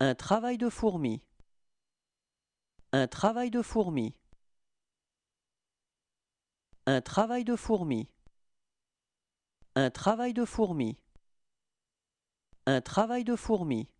Un travail de fourmi. Un travail de fourmi. Un travail de fourmi. Un travail de fourmi. Un travail de fourmi.